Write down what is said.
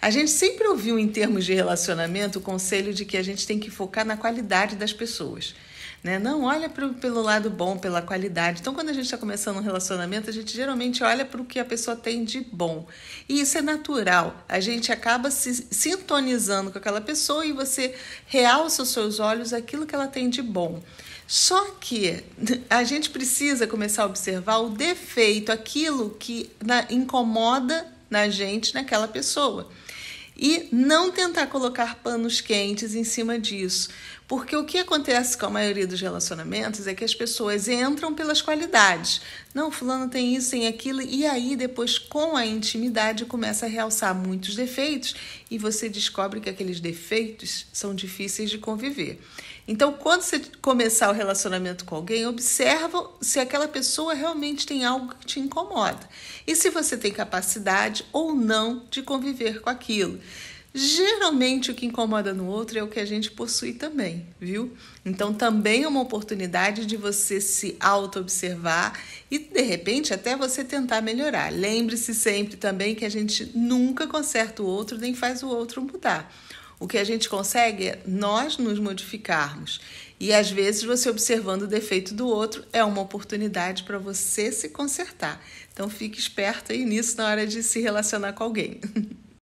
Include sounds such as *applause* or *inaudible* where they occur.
A gente sempre ouviu, em termos de relacionamento, o conselho de que a gente tem que focar na qualidade das pessoas. Né? Não olha pro, pelo lado bom, pela qualidade. Então, quando a gente está começando um relacionamento, a gente geralmente olha para o que a pessoa tem de bom. E isso é natural. A gente acaba se sintonizando com aquela pessoa e você realça os seus olhos aquilo que ela tem de bom. Só que a gente precisa começar a observar o defeito, aquilo que na, incomoda na gente, naquela pessoa e não tentar colocar panos quentes em cima disso. Porque o que acontece com a maioria dos relacionamentos é que as pessoas entram pelas qualidades. Não, fulano tem isso, tem aquilo, e aí depois com a intimidade começa a realçar muitos defeitos e você descobre que aqueles defeitos são difíceis de conviver. Então, quando você começar o relacionamento com alguém, observa se aquela pessoa realmente tem algo que te incomoda e se você tem capacidade ou não de conviver com aquilo. Geralmente o que incomoda no outro é o que a gente possui também, viu? Então também é uma oportunidade de você se auto-observar e de repente até você tentar melhorar. Lembre-se sempre também que a gente nunca conserta o outro nem faz o outro mudar. O que a gente consegue é nós nos modificarmos. E às vezes você observando o defeito do outro é uma oportunidade para você se consertar. Então fique esperto aí nisso na hora de se relacionar com alguém. *laughs*